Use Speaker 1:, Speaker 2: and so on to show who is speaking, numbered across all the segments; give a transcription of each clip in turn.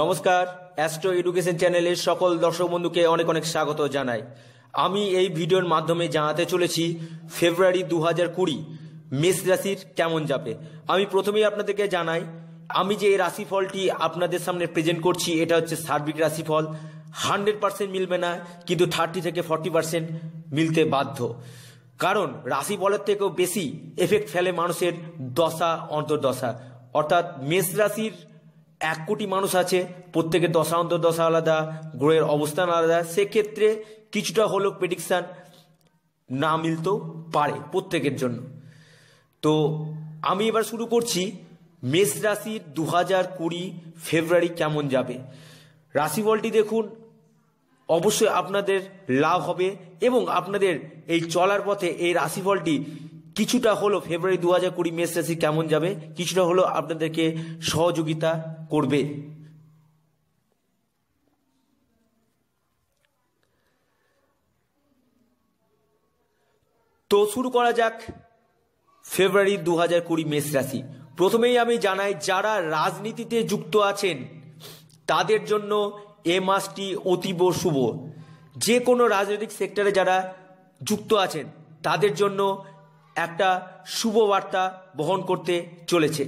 Speaker 1: নমস্কার astro education চ্যানেলের সকল দর্শক বন্ধুকে অনেক অনেক স্বাগত জানাই আমি এই ভিডিওর মাধ্যমে জানাতে চলেছি ফেব্রুয়ারি দু হাজার কুড়ি মেষ রাশির কেমন যাবে আমি প্রথমেই আপনাদেরকে জানাই আমি যে এই রাশিফলটি আপনাদের সামনে প্রেজেন্ট করছি এটা হচ্ছে সার্বিক রাশিফল হান্ড্রেড পার্সেন্ট মিলবে না কিন্তু থার্টি থেকে ফর্টি পার্সেন্ট মিলতে বাধ্য কারণ রাশিফলের থেকেও বেশি এফেক্ট ফেলে মানুষের দশা অন্তর্দশা অর্থাৎ মেষ রাশির এক কোটি মানুষ আছে প্রত্যেকের দশা আলাদা গ্রহের অবস্থান আলাদা সেক্ষেত্রে কিছুটা হলেও প্রেডিকশান না মিলতেও পারে প্রত্যেকের জন্য তো আমি এবার শুরু করছি মেষ রাশির দু হাজার কুড়ি ফেব্রুয়ারি কেমন যাবে রাশিফলটি দেখুন অবশ্যই আপনাদের লাভ হবে এবং আপনাদের এই চলার পথে এই রাশিফলটি কিছুটা হলো ফেব্রুয়ারি দু হাজার কুড়ি মেষ রাশি কেমন যাবে কিছুটা হলো আপনাদেরকে সহযোগিতা করবে তো শুরু করা যাক ফেব্রুয়ারি দু হাজার কুড়ি মেষ রাশি প্রথমেই আমি জানাই যারা রাজনীতিতে যুক্ত আছেন তাদের জন্য এ মাসটি অতীব শুভ যে কোনো রাজনৈতিক সেক্টরে যারা যুক্ত আছেন তাদের জন্য একটা শুভ বার্তা বহন করতে চলেছে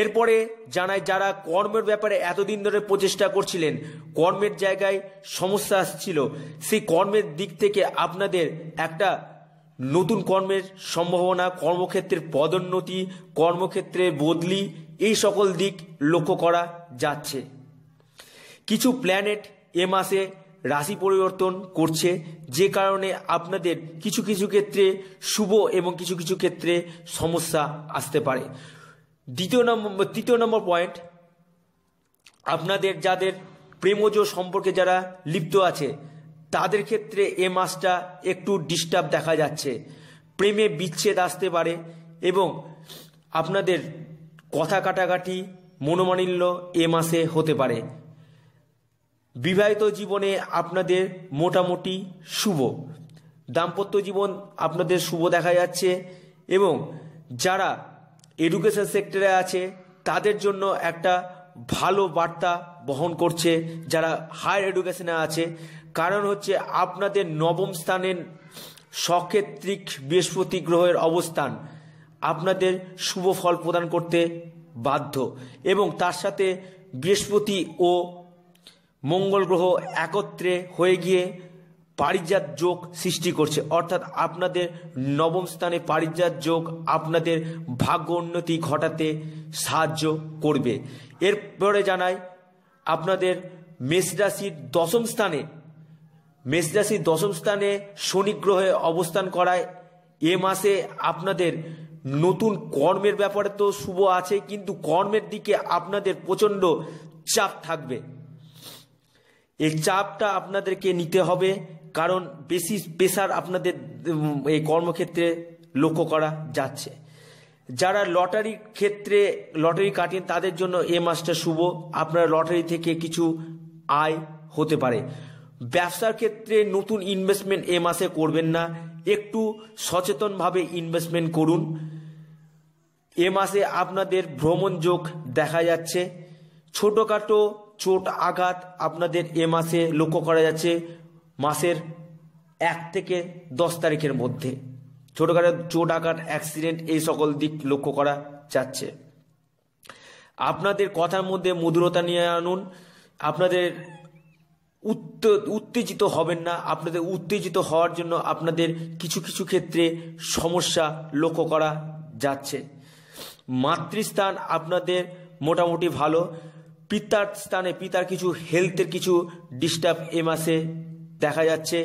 Speaker 1: এরপরে জানায় যারা কর্মের ব্যাপারে এতদিন ধরে প্রচেষ্টা করছিলেন কর্মের জায়গায় সমস্যা আসছিল সেই কর্মের দিক থেকে আপনাদের একটা নতুন কর্মের সম্ভাবনা কর্মক্ষেত্রের পদোন্নতি কর্মক্ষেত্রে বদলি এই সকল দিক লক্ষ্য করা যাচ্ছে কিছু প্ল্যানেট এ মাসে রাশি পরিবর্তন করছে যে কারণে আপনাদের কিছু কিছু ক্ষেত্রে শুভ এবং কিছু কিছু ক্ষেত্রে সমস্যা আসতে পারে দ্বিতীয় নম্বর তৃতীয় নম্বর পয়েন্ট আপনাদের যাদের প্রেমজ সম্পর্কে যারা লিপ্ত আছে তাদের ক্ষেত্রে এ মাসটা একটু ডিস্টার্ব দেখা যাচ্ছে প্রেমে বিচ্ছেদ আসতে পারে এবং আপনাদের কথা কাটাকাটি মনোমানিল্য এ মাসে হতে পারে বিবাহিত জীবনে আপনাদের মোটামুটি শুভ দাম্পত্য জীবন আপনাদের শুভ দেখা যাচ্ছে এবং যারা এডুকেশন সেক্টরে আছে তাদের জন্য একটা ভালো বার্তা বহন করছে যারা হায়ার এডুকেশনে আছে কারণ হচ্ছে আপনাদের নবম স্থানের সক্ষেত্রিক বৃহস্পতি গ্রহের অবস্থান আপনাদের শুভ ফল প্রদান করতে বাধ্য এবং তার সাথে বৃহস্পতি ও মঙ্গল গ্রহ একত্রে হয়ে গিয়ে পারিজাত যোগ সৃষ্টি করছে অর্থাৎ আপনাদের নবম স্থানে পারিজাত যোগ আপনাদের ভাগ্য উন্নতি ঘটাতে সাহায্য করবে এরপরে জানাই আপনাদের মেষরাশির দশম স্থানে মেষরাশির দশম স্থানে শনি গ্রহে অবস্থান করায় এ মাসে আপনাদের নতুন কর্মের ব্যাপারে তো শুভ আছে কিন্তু কর্মের দিকে আপনাদের প্রচণ্ড চাপ থাকবে এই চাপটা আপনাদেরকে নিতে হবে কারণ বেশি প্রেশার আপনাদের এই কর্মক্ষেত্রে লক্ষ্য করা যাচ্ছে যারা লটারির ক্ষেত্রে লটারি কাটেন তাদের জন্য এ মাসটা শুভ আপনার লটারি থেকে কিছু আয় হতে পারে ব্যবসার ক্ষেত্রে নতুন ইনভেস্টমেন্ট এ মাসে করবেন না একটু সচেতনভাবে ইনভেস্টমেন্ট করুন এ মাসে আপনাদের ভ্রমণ যোগ দেখা যাচ্ছে ছোটোখাটো চোট আঘাত আপনাদের এ মাসে লক্ষ্য করা যাচ্ছে মাসের এক থেকে দশ তারিখের মধ্যে ছোটোখাটো চোট আঘাত অ্যাক্সিডেন্ট এই সকল দিক লক্ষ্য করা যাচ্ছে আপনাদের কথার মধ্যে মধুরতা নিয়ে আনুন আপনাদের উত্তেজিত হবেন না আপনাদের উত্তেজিত হওয়ার জন্য আপনাদের কিছু কিছু ক্ষেত্রে সমস্যা লক্ষ্য করা যাচ্ছে মাতৃস্থান আপনাদের মোটামুটি ভালো পিতার স্থানে পিতার কিছু হেলথের কিছু ডিস্টার্ব এ মাসে দেখা যাচ্ছে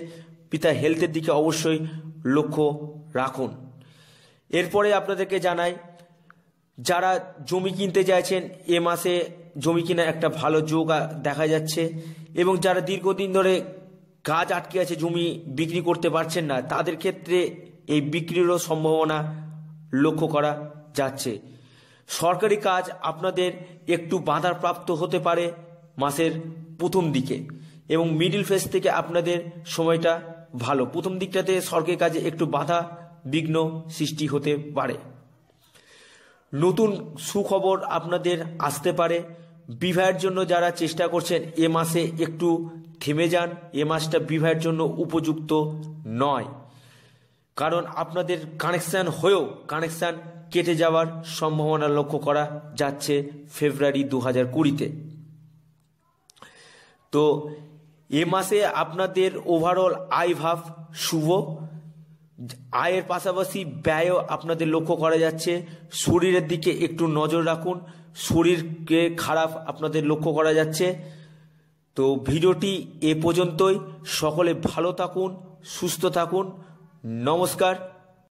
Speaker 1: পিতার হেলথের দিকে অবশ্যই লক্ষ্য রাখুন এরপরে আপনাদেরকে জানাই যারা জমি কিনতে চাইছেন এ মাসে জমি কিনা একটা ভালো যোগ দেখা যাচ্ছে এবং যারা দীর্ঘদিন ধরে গাছ আটকে আছে জমি বিক্রি করতে পারছেন না তাদের ক্ষেত্রে এই বিক্রিরও সম্ভাবনা লক্ষ্য করা যাচ্ছে সরকারি কাজ আপনাদের একটু বাধাপ্রাপ্ত হতে পারে মাসের প্রথম দিকে এবং মিডিল ফেজ থেকে আপনাদের সময়টা ভালো প্রথম দিকটাতে সরকারি কাজে একটু বাধা বিঘ্ন সৃষ্টি হতে পারে নতুন সুখবর আপনাদের আসতে পারে বিবাহের জন্য যারা চেষ্টা করছেন এ মাসে একটু থেমে যান এ মাসটা বিবাহের জন্য উপযুক্ত নয় কারণ আপনাদের কানেকশান হয়েও কানেকশান কেটে যাওয়ার সম্ভাবনা লক্ষ্য করা যাচ্ছে ফেব্রুয়ারি দু হাজার কুড়িতে তো এ মাসে আপনাদের ওভারঅল আয় ভাব শুভ আয়ের পাশাপাশি ব্যয়ও আপনাদের লক্ষ্য করা যাচ্ছে শরীরের দিকে একটু নজর রাখুন শরীরকে খারাপ আপনাদের লক্ষ্য করা যাচ্ছে তো ভিডিওটি এ পর্যন্তই সকলে ভালো থাকুন সুস্থ থাকুন নমস্কার